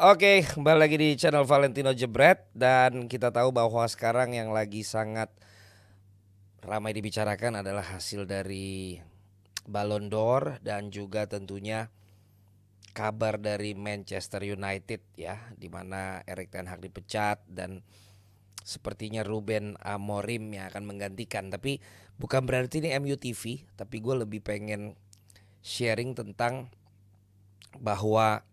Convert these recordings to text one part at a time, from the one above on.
Oke, kembali lagi di channel Valentino Jebret dan kita tahu bahwa sekarang yang lagi sangat ramai dibicarakan adalah hasil dari Ballon d'Or dan juga tentunya kabar dari Manchester United ya, di mana Erik ten Hag dipecat dan sepertinya Ruben Amorim yang akan menggantikan. Tapi bukan berarti ini MUTV, tapi gue lebih pengen sharing tentang bahwa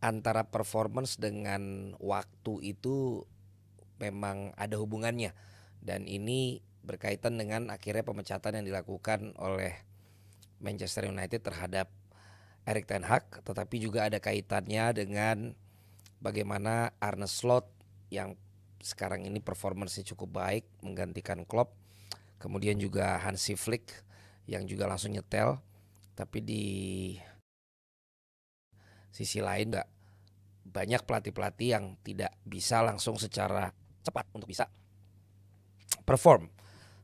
antara performance dengan waktu itu memang ada hubungannya dan ini berkaitan dengan akhirnya pemecatan yang dilakukan oleh Manchester United terhadap Erik ten Hag tetapi juga ada kaitannya dengan bagaimana Arne Slot yang sekarang ini performance cukup baik menggantikan Klopp kemudian juga Hansi Flick yang juga langsung nyetel tapi di sisi lain nggak banyak pelatih-pelatih yang tidak bisa langsung secara cepat untuk bisa perform.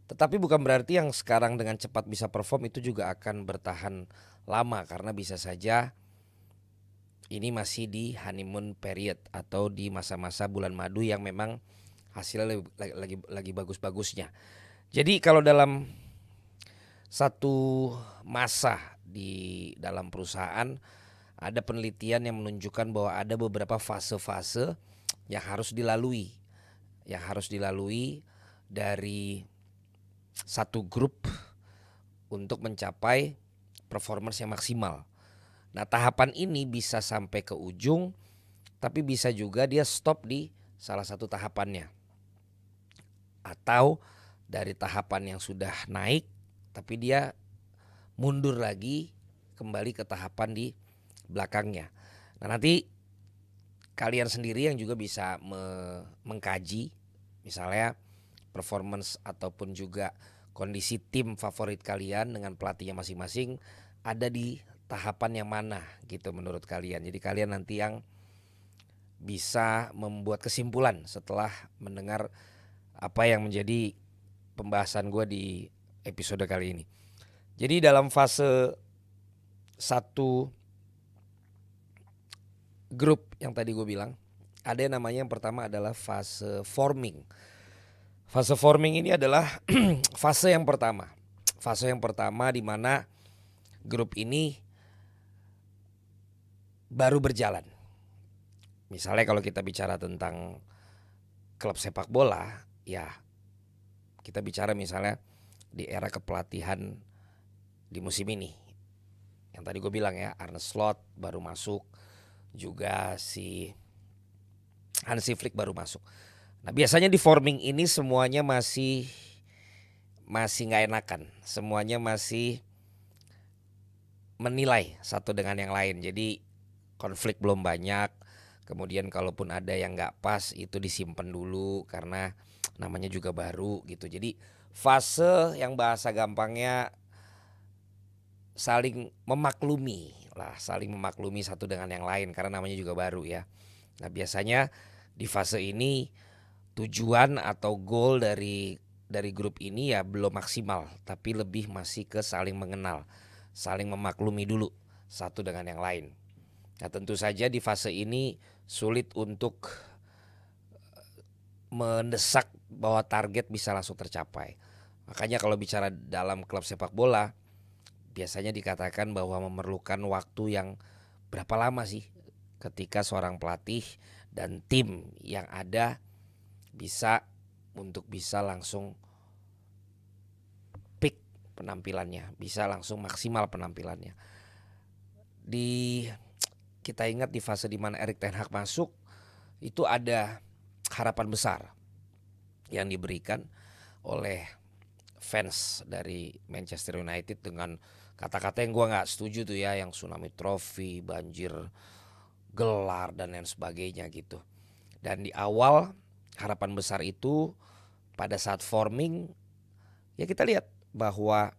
Tetapi bukan berarti yang sekarang dengan cepat bisa perform itu juga akan bertahan lama karena bisa saja ini masih di honeymoon period atau di masa-masa bulan madu yang memang hasilnya lagi lagi, lagi bagus-bagusnya. Jadi kalau dalam satu masa di dalam perusahaan ada penelitian yang menunjukkan bahwa ada beberapa fase-fase yang harus dilalui, yang harus dilalui dari satu grup untuk mencapai performance yang maksimal. Nah, tahapan ini bisa sampai ke ujung, tapi bisa juga dia stop di salah satu tahapannya, atau dari tahapan yang sudah naik, tapi dia mundur lagi kembali ke tahapan di belakangnya. Nah nanti kalian sendiri yang juga bisa me mengkaji misalnya performance ataupun juga kondisi tim favorit kalian dengan pelatihnya masing-masing ada di tahapan yang mana gitu menurut kalian. Jadi kalian nanti yang bisa membuat kesimpulan setelah mendengar apa yang menjadi pembahasan gue di episode kali ini. Jadi dalam fase satu grup yang tadi gue bilang ada yang namanya yang pertama adalah fase forming. Fase forming ini adalah fase yang pertama. Fase yang pertama di mana grup ini baru berjalan. Misalnya kalau kita bicara tentang klub sepak bola, ya kita bicara misalnya di era kepelatihan di musim ini. Yang tadi gue bilang ya, Arne Slot baru masuk, juga si Hansi Flick baru masuk. Nah biasanya di forming ini semuanya masih masih nggak enakan, semuanya masih menilai satu dengan yang lain. Jadi konflik belum banyak. Kemudian kalaupun ada yang nggak pas itu disimpan dulu karena namanya juga baru gitu. Jadi fase yang bahasa gampangnya saling memaklumi lah saling memaklumi satu dengan yang lain karena namanya juga baru ya. Nah biasanya di fase ini tujuan atau goal dari dari grup ini ya belum maksimal tapi lebih masih ke saling mengenal, saling memaklumi dulu satu dengan yang lain. Nah tentu saja di fase ini sulit untuk eh, mendesak bahwa target bisa langsung tercapai. Makanya kalau bicara dalam klub sepak bola, biasanya dikatakan bahwa memerlukan waktu yang berapa lama sih ketika seorang pelatih dan tim yang ada bisa untuk bisa langsung pick penampilannya, bisa langsung maksimal penampilannya. Di kita ingat di fase di mana Erik Ten Hag masuk itu ada harapan besar yang diberikan oleh fans dari Manchester United dengan kata-kata yang gue nggak setuju tuh ya yang tsunami trofi banjir gelar dan lain sebagainya gitu dan di awal harapan besar itu pada saat forming ya kita lihat bahwa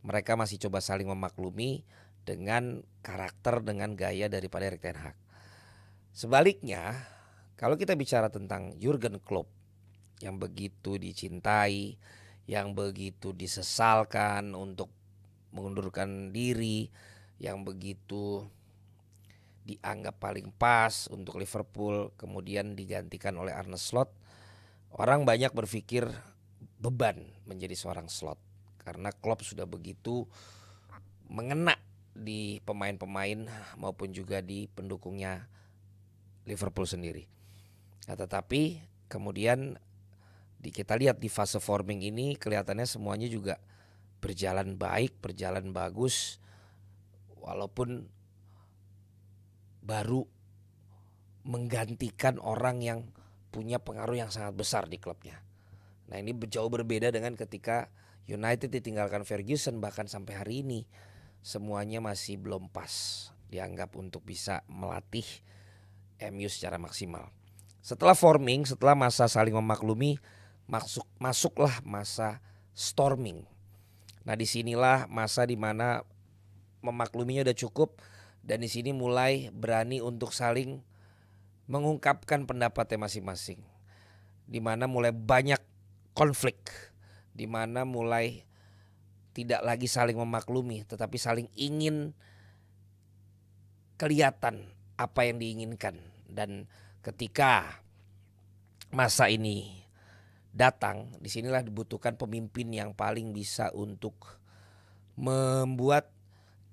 mereka masih coba saling memaklumi dengan karakter dengan gaya daripada Erik Ten Hag. Sebaliknya, kalau kita bicara tentang Jurgen Klopp yang begitu dicintai, yang begitu disesalkan untuk mengundurkan diri yang begitu dianggap paling pas untuk Liverpool kemudian digantikan oleh Arne Slot. Orang banyak berpikir beban menjadi seorang Slot karena Klopp sudah begitu mengena di pemain-pemain maupun juga di pendukungnya Liverpool sendiri. Nah, tetapi kemudian di, kita lihat di fase forming ini kelihatannya semuanya juga berjalan baik, berjalan bagus walaupun baru menggantikan orang yang punya pengaruh yang sangat besar di klubnya. Nah, ini jauh berbeda dengan ketika United ditinggalkan Ferguson bahkan sampai hari ini semuanya masih belum pas dianggap untuk bisa melatih MU secara maksimal. Setelah forming, setelah masa saling memaklumi, masuk masuklah masa storming Nah disinilah masa dimana memakluminya udah cukup dan di sini mulai berani untuk saling mengungkapkan pendapatnya masing-masing. Dimana mulai banyak konflik, dimana mulai tidak lagi saling memaklumi, tetapi saling ingin kelihatan apa yang diinginkan. Dan ketika masa ini datang. di sinilah dibutuhkan pemimpin yang paling bisa untuk membuat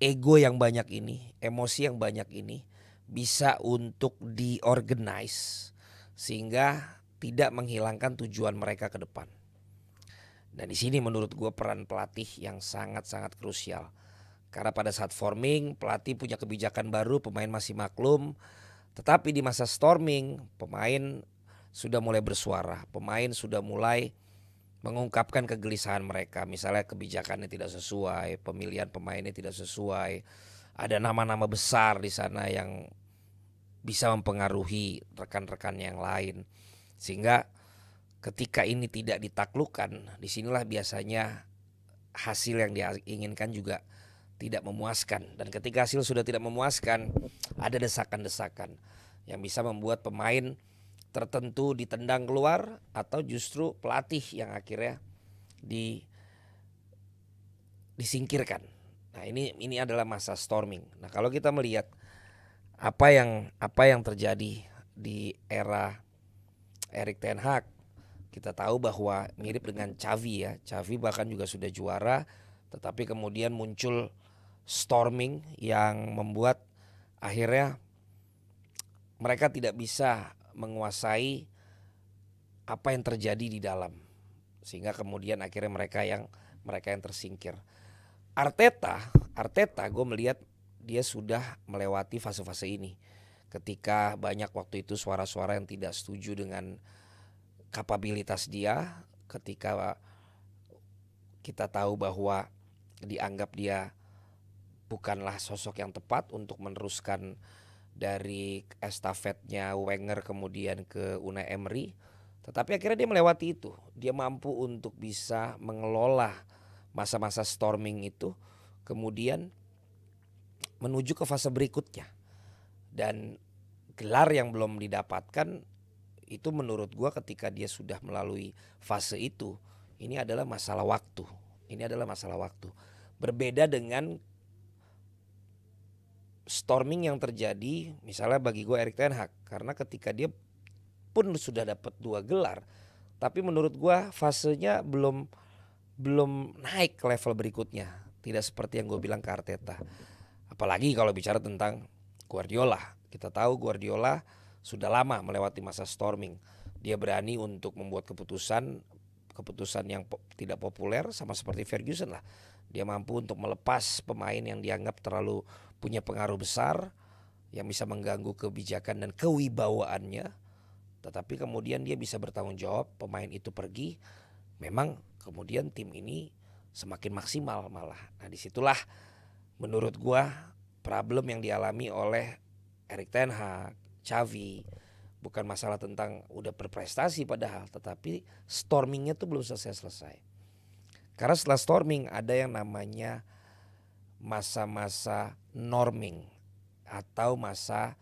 ego yang banyak ini, emosi yang banyak ini bisa untuk diorganize sehingga tidak menghilangkan tujuan mereka ke depan. Dan di sini menurut gue peran pelatih yang sangat-sangat krusial. Karena pada saat forming pelatih punya kebijakan baru, pemain masih maklum. Tetapi di masa storming pemain sudah mulai bersuara, pemain sudah mulai mengungkapkan kegelisahan mereka. Misalnya kebijakannya tidak sesuai, pemilihan pemainnya tidak sesuai. Ada nama-nama besar di sana yang bisa mempengaruhi rekan-rekan yang lain. Sehingga ketika ini tidak ditaklukkan, disinilah biasanya hasil yang diinginkan juga tidak memuaskan. Dan ketika hasil sudah tidak memuaskan, ada desakan-desakan yang bisa membuat pemain tertentu ditendang keluar atau justru pelatih yang akhirnya di disingkirkan. Nah, ini ini adalah masa storming. Nah, kalau kita melihat apa yang apa yang terjadi di era Erik ten Hag, kita tahu bahwa mirip dengan Xavi ya. Xavi bahkan juga sudah juara tetapi kemudian muncul storming yang membuat akhirnya mereka tidak bisa menguasai apa yang terjadi di dalam sehingga kemudian akhirnya mereka yang mereka yang tersingkir. Arteta, Arteta gue melihat dia sudah melewati fase-fase ini. Ketika banyak waktu itu suara-suara yang tidak setuju dengan kapabilitas dia, ketika kita tahu bahwa dianggap dia bukanlah sosok yang tepat untuk meneruskan dari estafetnya Wenger kemudian ke Unai Emery. Tetapi akhirnya dia melewati itu. Dia mampu untuk bisa mengelola masa-masa storming itu kemudian menuju ke fase berikutnya. Dan gelar yang belum didapatkan itu menurut gua ketika dia sudah melalui fase itu, ini adalah masalah waktu. Ini adalah masalah waktu. Berbeda dengan storming yang terjadi misalnya bagi gue Erik Ten Hag karena ketika dia pun sudah dapat dua gelar tapi menurut gue fasenya belum belum naik ke level berikutnya tidak seperti yang gue bilang ke Arteta apalagi kalau bicara tentang Guardiola kita tahu Guardiola sudah lama melewati masa storming dia berani untuk membuat keputusan keputusan yang po tidak populer sama seperti Ferguson lah dia mampu untuk melepas pemain yang dianggap terlalu punya pengaruh besar yang bisa mengganggu kebijakan dan kewibawaannya. Tetapi kemudian dia bisa bertanggung jawab, pemain itu pergi, memang kemudian tim ini semakin maksimal malah. Nah disitulah menurut gua problem yang dialami oleh Erik Ten Hag, Xavi, bukan masalah tentang udah berprestasi padahal, tetapi stormingnya tuh belum selesai-selesai. Karena setelah storming ada yang namanya masa-masa norming atau masa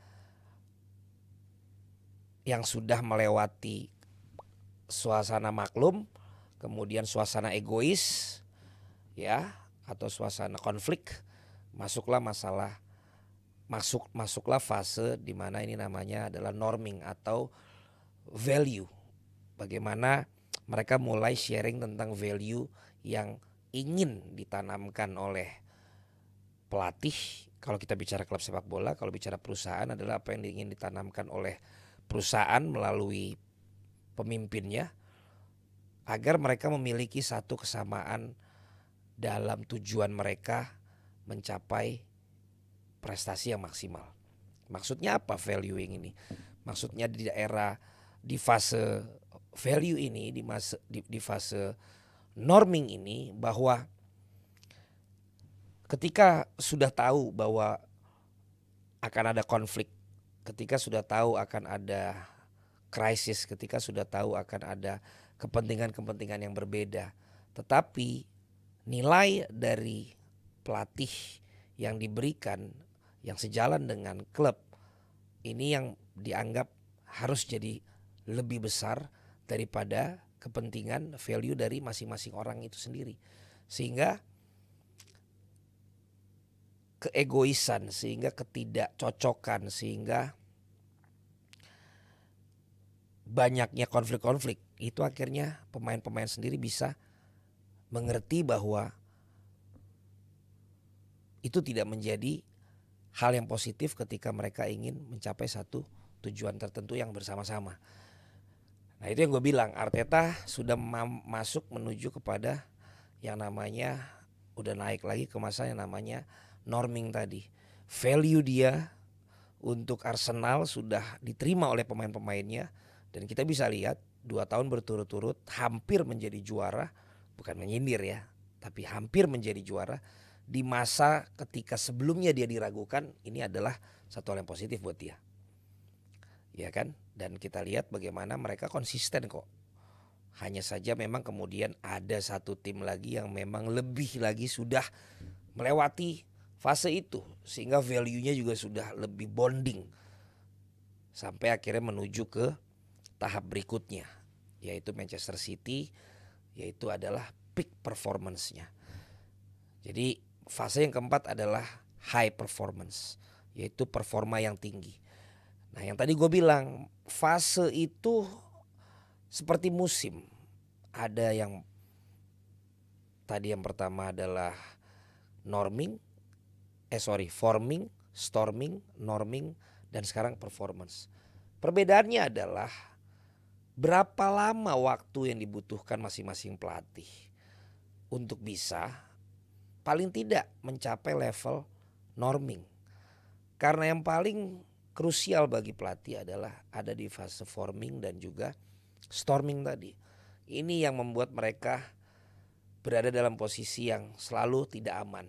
yang sudah melewati suasana maklum, kemudian suasana egois ya atau suasana konflik, masuklah masalah masuk masuklah fase di mana ini namanya adalah norming atau value. Bagaimana mereka mulai sharing tentang value yang ingin ditanamkan oleh pelatih kalau kita bicara klub sepak bola, kalau bicara perusahaan adalah apa yang ingin ditanamkan oleh perusahaan melalui pemimpinnya agar mereka memiliki satu kesamaan dalam tujuan mereka mencapai prestasi yang maksimal. Maksudnya apa valuing ini? Maksudnya di daerah di fase value ini di, masa, di, di fase norming ini bahwa ketika sudah tahu bahwa akan ada konflik, ketika sudah tahu akan ada krisis, ketika sudah tahu akan ada kepentingan-kepentingan yang berbeda, tetapi nilai dari pelatih yang diberikan yang sejalan dengan klub ini yang dianggap harus jadi lebih besar daripada kepentingan value dari masing-masing orang itu sendiri. Sehingga keegoisan sehingga ketidakcocokan sehingga banyaknya konflik-konflik itu akhirnya pemain-pemain sendiri bisa mengerti bahwa itu tidak menjadi hal yang positif ketika mereka ingin mencapai satu tujuan tertentu yang bersama-sama. Nah itu yang gue bilang Arteta sudah masuk menuju kepada yang namanya udah naik lagi ke masa yang namanya norming tadi. Value dia untuk Arsenal sudah diterima oleh pemain-pemainnya dan kita bisa lihat dua tahun berturut-turut hampir menjadi juara bukan menyindir ya tapi hampir menjadi juara di masa ketika sebelumnya dia diragukan ini adalah satu hal yang positif buat dia ya kan dan kita lihat bagaimana mereka konsisten kok hanya saja memang kemudian ada satu tim lagi yang memang lebih lagi sudah melewati fase itu sehingga value-nya juga sudah lebih bonding sampai akhirnya menuju ke tahap berikutnya yaitu Manchester City yaitu adalah peak performance-nya. Jadi fase yang keempat adalah high performance yaitu performa yang tinggi. Nah, yang tadi gue bilang fase itu seperti musim. Ada yang tadi yang pertama adalah norming, eh sorry forming, storming, norming dan sekarang performance. Perbedaannya adalah berapa lama waktu yang dibutuhkan masing-masing pelatih untuk bisa paling tidak mencapai level norming. Karena yang paling krusial bagi pelatih adalah ada di fase forming dan juga storming tadi. Ini yang membuat mereka berada dalam posisi yang selalu tidak aman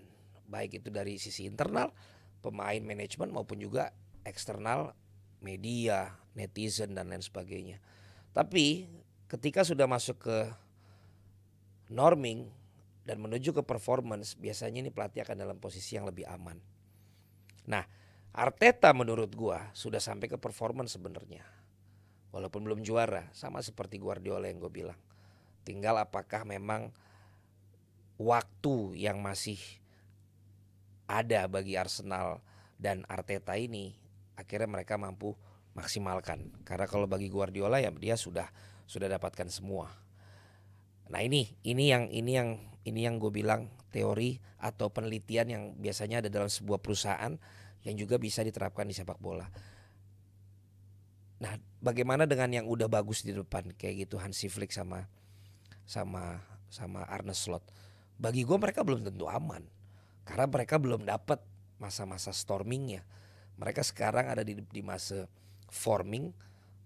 baik itu dari sisi internal pemain manajemen maupun juga eksternal media, netizen dan lain sebagainya. Tapi ketika sudah masuk ke norming dan menuju ke performance, biasanya ini pelatih akan dalam posisi yang lebih aman. Nah, Arteta menurut gua sudah sampai ke performance sebenarnya. Walaupun belum juara, sama seperti Guardiola yang gue bilang. Tinggal apakah memang waktu yang masih ada bagi Arsenal dan Arteta ini akhirnya mereka mampu maksimalkan karena kalau bagi Guardiola ya dia sudah sudah dapatkan semua. Nah ini ini yang ini yang ini yang gue bilang teori atau penelitian yang biasanya ada dalam sebuah perusahaan yang juga bisa diterapkan di sepak bola. Nah, bagaimana dengan yang udah bagus di depan kayak gitu Hansi Flick sama sama sama Arne Slot. Bagi gue mereka belum tentu aman. Karena mereka belum dapat masa-masa stormingnya. Mereka sekarang ada di, di masa forming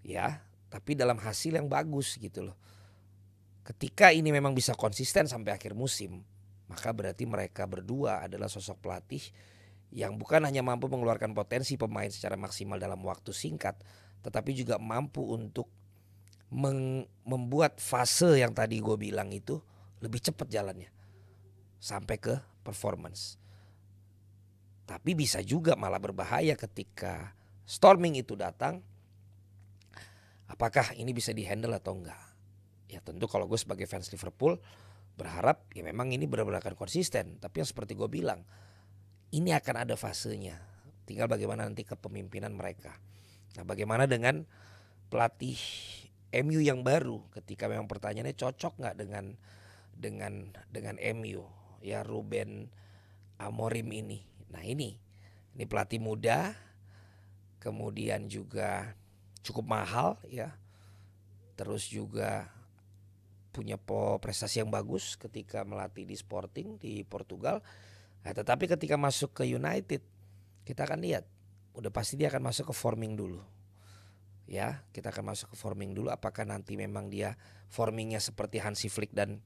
ya, tapi dalam hasil yang bagus gitu loh. Ketika ini memang bisa konsisten sampai akhir musim, maka berarti mereka berdua adalah sosok pelatih yang bukan hanya mampu mengeluarkan potensi pemain secara maksimal dalam waktu singkat, tetapi juga mampu untuk membuat fase yang tadi gue bilang itu lebih cepat jalannya sampai ke performance. Tapi bisa juga malah berbahaya ketika storming itu datang. Apakah ini bisa dihandle atau enggak? Ya tentu kalau gue sebagai fans Liverpool berharap ya memang ini benar-benar akan konsisten. Tapi yang seperti gue bilang, ini akan ada fasenya. Tinggal bagaimana nanti kepemimpinan mereka. Nah bagaimana dengan pelatih MU yang baru ketika memang pertanyaannya cocok nggak dengan dengan dengan MU ya Ruben Amorim ini. Nah ini, ini pelatih muda, kemudian juga cukup mahal ya. Terus juga punya prestasi yang bagus ketika melatih di Sporting di Portugal. Nah, tetapi ketika masuk ke United, kita akan lihat, udah pasti dia akan masuk ke forming dulu. Ya, kita akan masuk ke forming dulu apakah nanti memang dia formingnya seperti Hansi Flick dan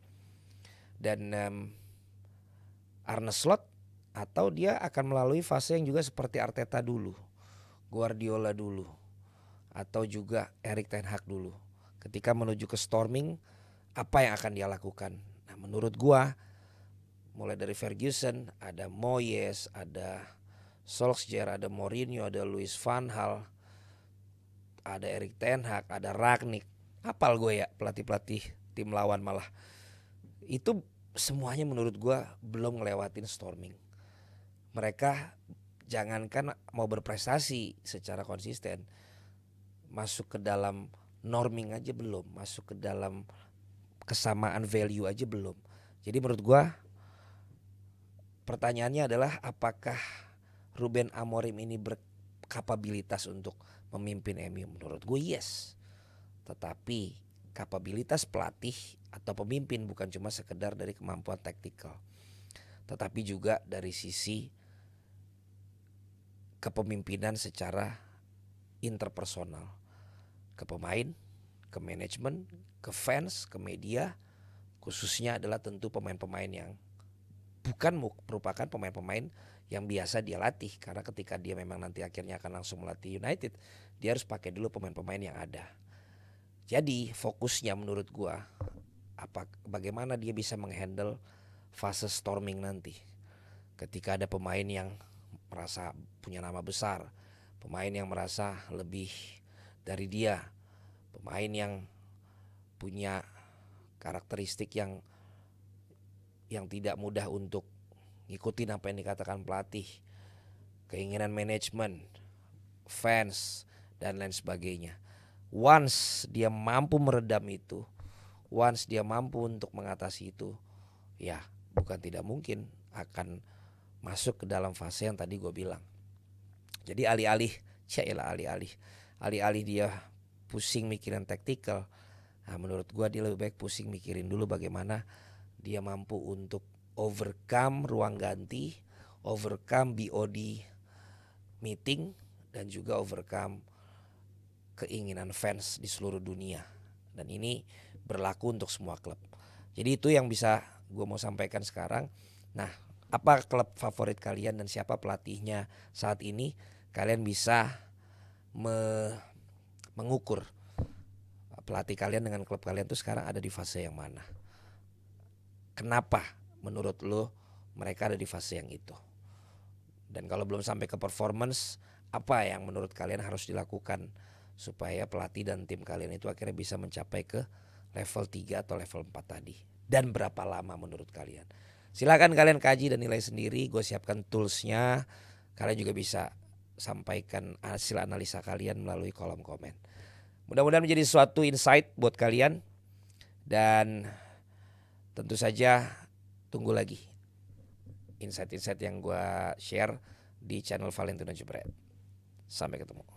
dan um, Arne Slot atau dia akan melalui fase yang juga seperti Arteta dulu, Guardiola dulu, atau juga Erik ten Hag dulu. Ketika menuju ke storming, apa yang akan dia lakukan? Nah, menurut gua mulai dari Ferguson, ada Moyes, ada Solskjaer, ada Mourinho, ada Luis van Hal, ada Erik ten Hag, ada Ragnik. Apal gue ya pelatih-pelatih tim lawan malah. Itu semuanya menurut gue belum ngelewatin storming. Mereka jangankan mau berprestasi secara konsisten, masuk ke dalam norming aja belum, masuk ke dalam kesamaan value aja belum. Jadi menurut gue pertanyaannya adalah apakah Ruben Amorim ini berkapabilitas untuk memimpin MU? Menurut gue yes. Tetapi kapabilitas pelatih atau pemimpin bukan cuma sekedar dari kemampuan taktikal tetapi juga dari sisi kepemimpinan secara interpersonal ke pemain, ke manajemen, ke fans, ke media khususnya adalah tentu pemain-pemain yang bukan merupakan pemain-pemain yang biasa dia latih karena ketika dia memang nanti akhirnya akan langsung melatih United dia harus pakai dulu pemain-pemain yang ada jadi fokusnya menurut gua apa bagaimana dia bisa menghandle fase storming nanti ketika ada pemain yang merasa punya nama besar pemain yang merasa lebih dari dia pemain yang punya karakteristik yang yang tidak mudah untuk ngikutin apa yang dikatakan pelatih keinginan manajemen fans dan lain sebagainya once dia mampu meredam itu once dia mampu untuk mengatasi itu ya bukan tidak mungkin akan masuk ke dalam fase yang tadi gue bilang jadi alih-alih cailah ya alih-alih alih-alih dia pusing mikirin taktikal nah menurut gue dia lebih baik pusing mikirin dulu bagaimana dia mampu untuk overcome ruang ganti overcome BOD meeting dan juga overcome keinginan fans di seluruh dunia dan ini berlaku untuk semua klub. Jadi itu yang bisa gue mau sampaikan sekarang. Nah, apa klub favorit kalian dan siapa pelatihnya saat ini? Kalian bisa me mengukur pelatih kalian dengan klub kalian tuh sekarang ada di fase yang mana? Kenapa menurut lo mereka ada di fase yang itu? Dan kalau belum sampai ke performance, apa yang menurut kalian harus dilakukan supaya pelatih dan tim kalian itu akhirnya bisa mencapai ke level 3 atau level 4 tadi dan berapa lama menurut kalian. silahkan kalian kaji dan nilai sendiri, gue siapkan toolsnya. Kalian juga bisa sampaikan hasil analisa kalian melalui kolom komen. Mudah-mudahan menjadi suatu insight buat kalian dan tentu saja tunggu lagi insight-insight yang gue share di channel Valentino Jebret. Sampai ketemu.